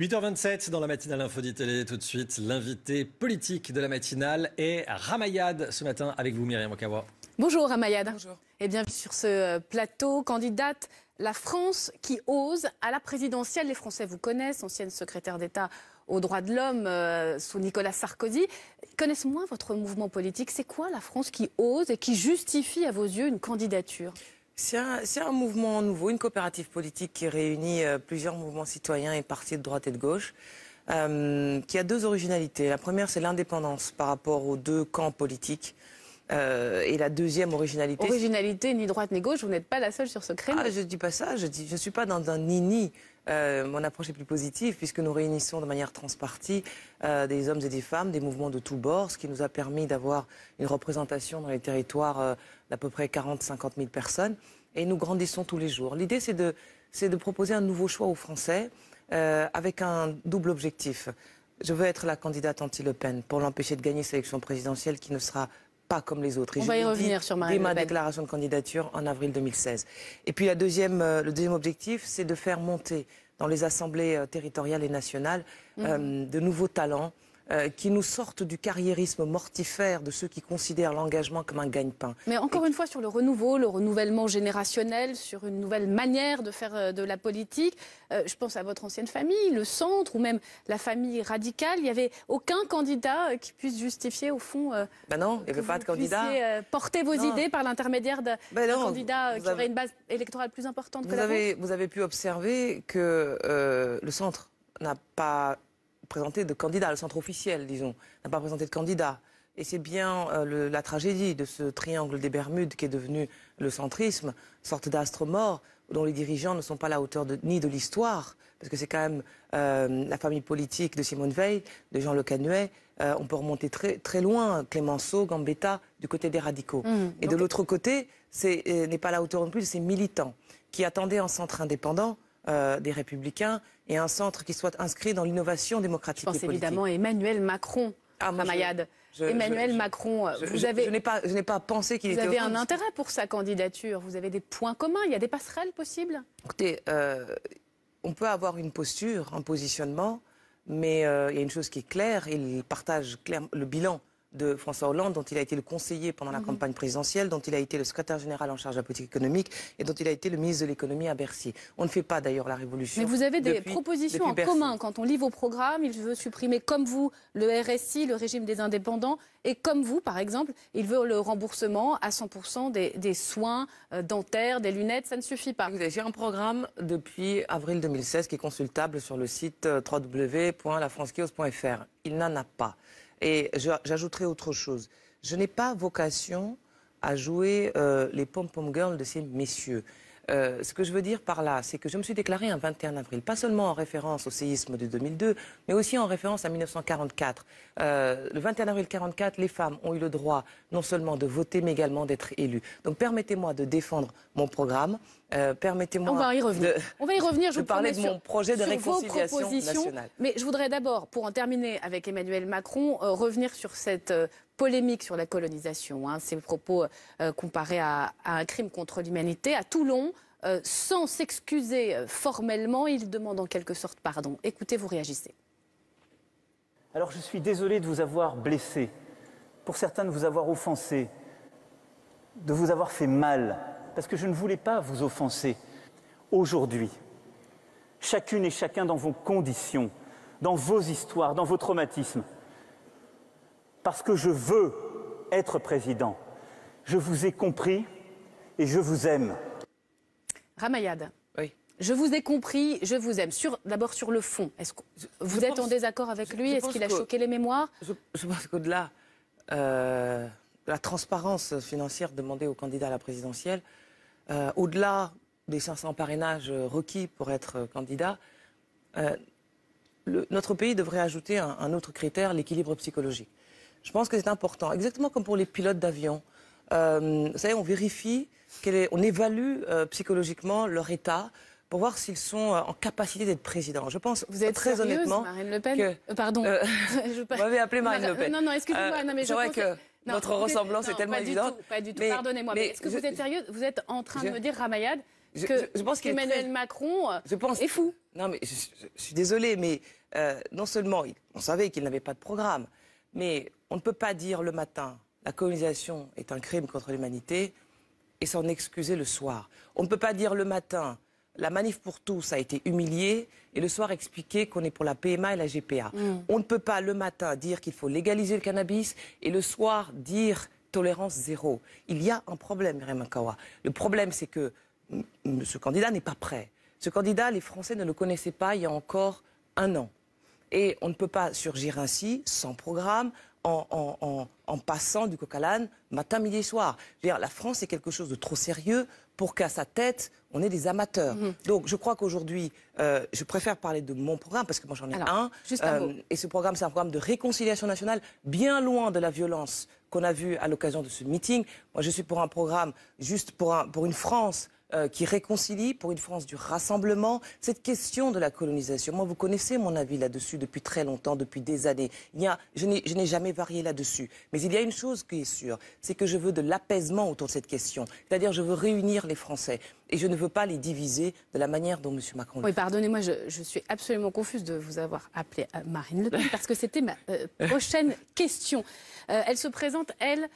8h27 dans la matinale Info Télé, tout de suite, l'invité politique de la matinale est Ramayad ce matin avec vous Myriam Okawa. Bonjour Ramayad. Bonjour. Et eh bien, sur ce euh, plateau, candidate la France qui ose à la présidentielle. Les Français vous connaissent, ancienne secrétaire d'État aux droits de l'homme euh, sous Nicolas Sarkozy. Connaissent moins votre mouvement politique. C'est quoi la France qui ose et qui justifie à vos yeux une candidature c'est un, mouvement nouveau, une coopérative politique qui réunit euh, plusieurs mouvements citoyens et partis de droite et de gauche, euh, qui a deux originalités. La première, c'est l'indépendance par rapport aux deux camps politiques. Euh, et la deuxième originalité. Originalité, ni droite ni gauche, vous n'êtes pas la seule sur ce créneau. Ah, je ne dis pas ça, je ne suis pas dans un ni-ni. mon approche est plus positive puisque nous réunissons de manière transpartie des hommes et des femmes, des mouvements de tous bords, ce qui nous a permis d'avoir une représentation dans les territoires d'à peu près 40-50 000 personnes et nous grandissons tous les jours. L'idée, c'est de, de, proposer un nouveau choix aux Français euh, avec un double objectif. Je veux être la candidate anti-Le Pen pour l'empêcher de gagner cette élection présidentielle qui ne sera pas comme les autres. Et je va y revenir sur ma déclaration de candidature en avril 2016. Et puis la deuxième, euh, le deuxième objectif, c'est de faire monter dans les assemblées euh, territoriales et nationales mhm. de nouveaux talents, euh, qui nous sortent du carriérisme mortifère de ceux qui considèrent l'engagement comme un gagne-pain. Mais encore une fois, sur le renouveau, le renouvellement générationnel, sur une nouvelle manière de faire euh, de la politique, euh, je pense à votre ancienne famille, le centre ou même la famille radicale, il n'y avait aucun candidat qui puisse justifier, au fond, ben non, il que avait pas de candidat. porter vos idées par l'intermédiaire d'un ben candidat qui aurait une base électorale plus importante que la avez, Vous avez pu observer que le centre n'a pas présenté de candidat, le centre officiel, disons, n'a pas présenté de candidats Et c'est bien euh, la tragédie de ce triangle des Bermudes qui est devenu le centrisme, sorte d'astre mort dont les dirigeants ne sont pas à la hauteur ni de l'histoire, parce que c'est quand même euh, la famille politique de Simone Veil, de Jean Le Canuet. Euh, on peut remonter très, très loin, Clémenceau, Gambetta, du côté des radicaux. Mmh. Et de l'autre côté, ce n'est pas à la hauteur non plus de ces militants qui attendaient un centre indépendant euh, des Républicains et un centre qui soit inscrit dans l'innovation démocratique. Je pense et évidemment à Emmanuel Macron. à ah, Emmanuel Macron, euh, je, vous avez. Je, n'ai pas, pensé qu'il était. Vous avez un intérêt pour sa candidature. Vous avez des points communs. Il y a des passerelles possibles. Écoutez, euh, on peut avoir une posture, un positionnement, mais il y a une chose qui est claire. Il partage clairement le bilan de François Hollande, dont il a été le conseiller pendant la mhm. campagne présidentielle, dont il a été le secrétaire général en charge de la politique économique et dont il a été le ministre de l'économie à Bercy. On ne fait pas d'ailleurs la révolution. Mais vous avez des propositions en commun quand on lit vos programmes. Il veut supprimer comme vous le RSI, le régime des indépendants, et comme vous, par exemple, il veut le remboursement à 100% des, soins euh, dentaires, des lunettes. Ça ne suffit pas. J'ai un programme depuis avril 2016 qui est consultable sur le site euh, www.lafrancekios.fr. Il n'en a pas. Et j'ajouterai autre chose. Je n'ai pas vocation à jouer euh, les pom-pom girls de ces messieurs. Euh, ce que je veux dire par là, c'est que je me suis déclarée un 21 avril, pas seulement en référence au séisme de 2002, mais aussi en référence à 1944. Euh, le 21 avril 1944, les femmes ont eu le droit non seulement de voter, mais également d'être élues. Donc permettez-moi de défendre mon programme, euh, permettez-moi. On va y revenir. De, on va y revenir. Je vous parler de mon projet de réconciliation nationale. Mais je voudrais d'abord, pour en terminer avec Emmanuel Macron, euh, revenir sur cette euh, polémique sur la colonisation. Hein, le propos comparés à, à, un crime contre l'humanité à Toulon. sans s'excuser formellement, il demande en quelque sorte pardon. Écoutez, vous réagissez. Alors je suis désolé de vous avoir blessé, pour certains de vous avoir offensé, de vous avoir fait mal, parce que je ne voulais pas vous offenser. Aujourd'hui, chacune et chacun dans vos conditions, dans vos histoires, dans vos traumatismes, parce que je veux être président. Je vous ai compris et je vous aime. Ramayad. Oui. Je vous ai compris, je vous aime. D'abord sur le fond. vous êtes en désaccord avec lui Est-ce qu'il a choqué les mémoires je, pense qu'au-delà euh, la transparence financière demandée au candidat à la présidentielle, euh, au-delà des 500 parrainages euh, requis pour être euh, candidat, notre pays devrait ajouter un, autre critère, l'équilibre psychologique. Je pense que c'est important, exactement comme pour les pilotes d'avion. vous savez, on vérifie, on évalue psychologiquement leur état pour voir s'ils sont en capacité d'être président. Je pense vous êtes très honnêtement Marine Le Pen Pardon. Je... vous m'avez appelé Marine Le Pen. Non, non, excusez-moi. Euh, mais je pense que... Votre ressemblance est tellement évidente. pas du tout, pardonnez-moi. Mais, est-ce que vous êtes sérieux Vous êtes en train de me dire, Ramayad, que pense Emmanuel Macron euh, est fou Non, mais je, suis désolé. mais euh, non seulement on savait qu'il n'avait pas de programme, mais on ne peut pas dire le matin la colonisation est un crime contre l'humanité et s'en excuser le soir. On ne peut pas dire le matin la manif pour tous a été humiliée et le soir expliqué qu'on est pour la PMA et la GPA. Mm. On ne peut pas le matin dire qu'il faut légaliser le cannabis et le soir dire tolérance zéro. Il y a un problème, Myriam Le problème, c'est que ce candidat n'est pas prêt. Ce candidat, les Français ne le connaissaient pas il y a encore un an. Et on ne peut pas surgir ainsi, sans programme, en, passant du coq matin, midi et soir. la France est quelque chose de trop sérieux pour qu'à sa tête, on est des amateurs. Mhm. Donc je crois qu'aujourd'hui, euh, je préfère parler de mon programme, parce que moi j'en ai un. Euh, et ce programme, c'est un programme de réconciliation nationale, bien loin de la violence qu'on a vue à l'occasion de ce meeting. Moi je suis pour un programme juste pour, pour une France euh, qui réconcilie pour une France du rassemblement cette question de la colonisation. Moi, vous connaissez mon avis là-dessus depuis très longtemps, depuis des années. je n'ai jamais varié là-dessus. Mais il y a une chose qui est sûre, c'est que je veux de l'apaisement autour de cette question. C'est-à-dire, je veux réunir les Français et je ne veux pas les diviser de la manière dont M. Macron. Oui, pardonnez-moi, je, suis absolument confuse de vous avoir appelé euh, Marine Le Pen parce que c'était ma euh, prochaine question. Euh, elle se présente, elle,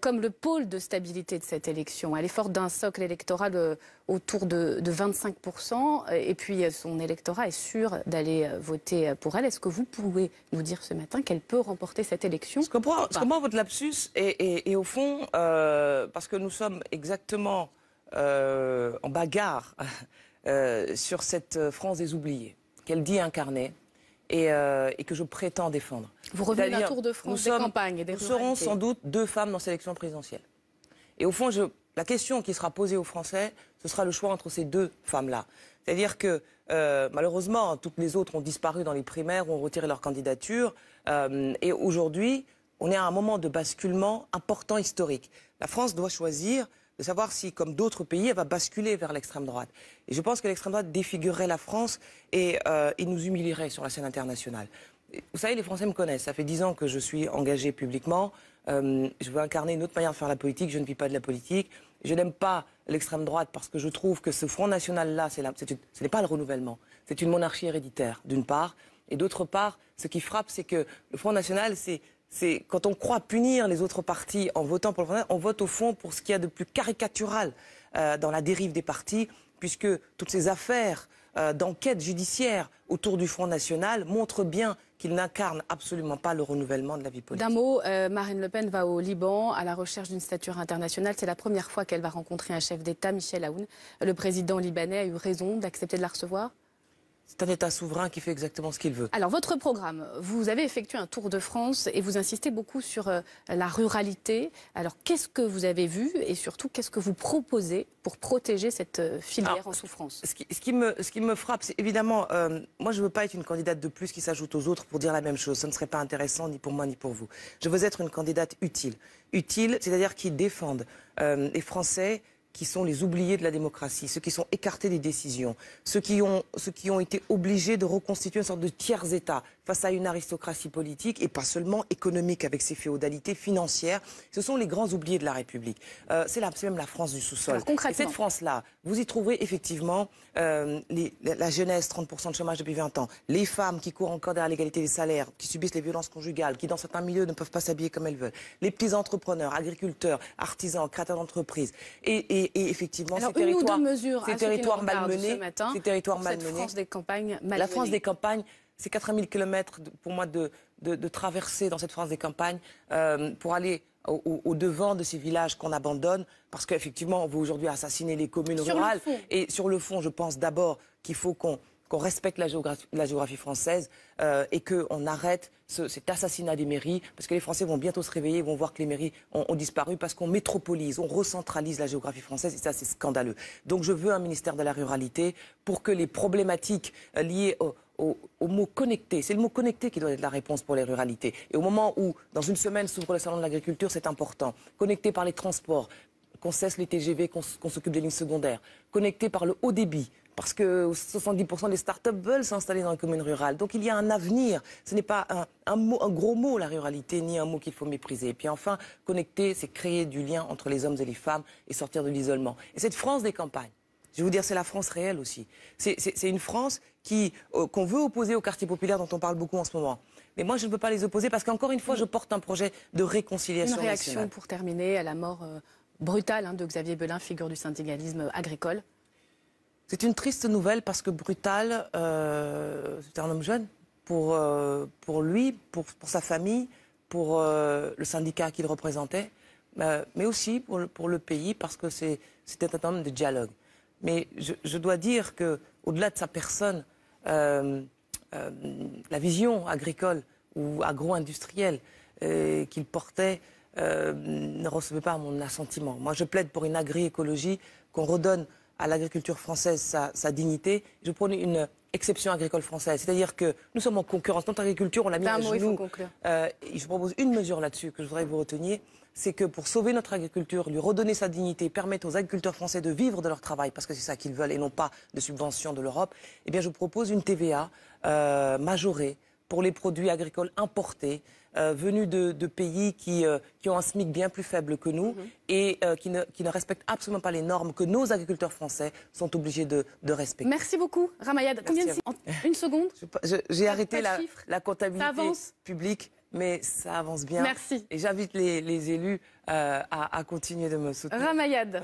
comme le pôle de stabilité de cette élection. Elle est forte d'un socle électoral autour de, 25%, et puis son électorat est sûr d'aller voter pour elle. Est-ce que vous pouvez nous dire ce matin qu'elle peut remporter cette élection Je comprends, votre lapsus, et, et au fond, parce que nous sommes exactement euh, en bagarre euh, sur cette euh, France des oubliés qu'elle dit incarner et, que je prétends défendre. Vous revenez d'un tour de France nous des campagnes et des Nous serons sans doute deux femmes dans cette élection présidentielle. Et au fond, la question qui sera posée aux Français, ce sera le choix entre ces deux femmes-là. C'est-à-dire que malheureusement, toutes les autres ont disparu dans les primaires, ont retiré leur candidature. et aujourd'hui, on est à un moment de basculement important historique. La France doit choisir de savoir si, comme d'autres pays, elle va basculer vers l'extrême droite. Et je pense que l'extrême droite défigurerait la France et, euh, nous humilierait sur la scène internationale. Vous savez, les Français me connaissent. Ça fait dix ans que je suis engagé publiquement. Euh, je veux incarner une autre manière de faire la politique. Je ne vis pas de la politique. Je n'aime pas l'extrême droite parce que je trouve que ce Front National-là, ce n'est pas le renouvellement. C'est une monarchie héréditaire, d'une part. Et d'autre part, ce qui frappe, c'est que le Front National, c'est c'est quand on croit punir les autres partis en votant pour le Front National, on vote au fond pour ce qu'il y a de plus caricatural euh, dans la dérive des partis, puisque toutes ces affaires euh, d'enquête judiciaire autour du Front National montrent bien qu'il n'incarne absolument pas le renouvellement de la vie politique. D'un mot, euh, Marine Le Pen va au Liban à la recherche d'une stature internationale. C'est la première fois qu'elle va rencontrer un chef d'État. Michel Aoun, le président libanais, a eu raison d'accepter de la recevoir c'est un État souverain qui fait exactement ce qu'il veut. Alors, votre programme, vous avez effectué un tour de France et vous insistez beaucoup sur euh, la ruralité. Alors, qu'est-ce que vous avez vu et surtout, qu'est-ce que vous proposez pour protéger cette euh, filière en souffrance ce qui, me, ce qui me frappe, c'est évidemment, euh, moi, je ne veux pas être une candidate de plus qui s'ajoute aux autres pour dire la même chose. Ça ne serait pas intéressant ni pour moi ni pour vous. Je veux être une candidate utile. Utile, c'est-à-dire qui défende les Français qui sont les oubliés de la démocratie, ceux qui sont écartés des décisions, ceux qui ont, ceux qui ont été obligés de reconstituer une sorte de tiers-État, face à une aristocratie politique et pas seulement économique avec ses féodalités financières. Ce sont les grands oubliés de la République. Euh, c'est même la France du sous-sol. Cette France-là, vous y trouverez effectivement euh, la jeunesse, 30% de chômage depuis 20 ans, les femmes qui courent encore derrière l'égalité des salaires, qui subissent les violences conjugales, qui dans certains milieux ne peuvent pas s'habiller comme elles veulent, les petits entrepreneurs, agriculteurs, artisans, créateurs d'entreprises. Et, effectivement, Alors, ces territoires, ces territoires malmenés, ces territoires malmenés, France des campagnes malmenés. La France des campagnes c'est 000 km pour moi de, traverser dans cette France des campagnes euh, pour aller au, devant de ces villages qu'on abandonne, parce qu'effectivement, on veut aujourd'hui assassiner les communes rurales. et sur le fond, je pense d'abord qu'il faut qu'on respecte la géographie, française euh, et qu'on arrête cet assassinat des mairies, parce que les Français vont bientôt se réveiller, vont voir que les mairies ont, disparu, parce qu'on métropolise, on recentralise la géographie française, et ça c'est scandaleux. Donc je veux un ministère de la ruralité pour que les problématiques euh, liées au au, mot connecté. C'est le mot connecté qui doit être la réponse pour les ruralités. Et au moment où, dans une semaine, s'ouvre le salon de l'agriculture, c'est important. Connecté par les transports, qu'on cesse les TGV, qu'on s'occupe des lignes secondaires. Connecté par le haut débit, parce que 70% des start-up veulent s'installer dans les communes rurales. Donc il y a un avenir. Ce n'est pas un, un, gros mot, la ruralité, ni un mot qu'il faut mépriser. Et puis enfin, connecter, c'est créer du lien entre les hommes et les femmes et sortir de l'isolement. Et cette France des campagnes, je vais vous dire, c'est la France réelle aussi. C'est une France qui euh, qu'on veut opposer aux quartiers populaires dont on parle beaucoup en ce moment. Mais moi, je ne peux pas les opposer parce qu'encore une fois, je porte un projet de réconciliation. Une réaction pour terminer à la mort euh, brutale hein, de Xavier Belin, figure du syndicalisme agricole. C'est une triste nouvelle parce que brutale, euh, c'était un homme jeune pour, euh, pour lui, pour, sa famille, pour le syndicat qu'il représentait, mais aussi pour pour le pays parce que c'était un homme de dialogue. Mais je, dois dire que, au-delà de sa personne, euh, euh, la vision agricole ou agro-industrielle euh, qu'il portait ne recevait pas mon assentiment. Moi, je plaide pour une agri-écologie qu'on redonne à l'agriculture française sa, sa, dignité. Je prône une exception agricole française. C'est-à-dire que nous sommes en concurrence. Notre agriculture, on l'a mis à genoux. Euh, je propose une mesure là-dessus que je voudrais que vous reteniez. C'est que pour sauver notre agriculture, lui redonner sa dignité, permettre aux agriculteurs français de vivre de leur travail, parce que c'est ça qu'ils veulent et non pas de subventions de l'Europe, eh bien je propose une TVA euh, majorée pour les produits agricoles importés, euh, venus de, pays qui, euh, qui, ont un SMIC bien plus faible que nous mhm. et euh, qui, ne, qui, ne, respectent absolument pas les normes que nos agriculteurs français sont obligés de, respecter. Merci beaucoup, Ramayad. Combien Une seconde J'ai arrêté la, la, comptabilité publique. Mais ça avance bien. Merci. Et j'invite les, élus à, à continuer de me soutenir. Ramayad.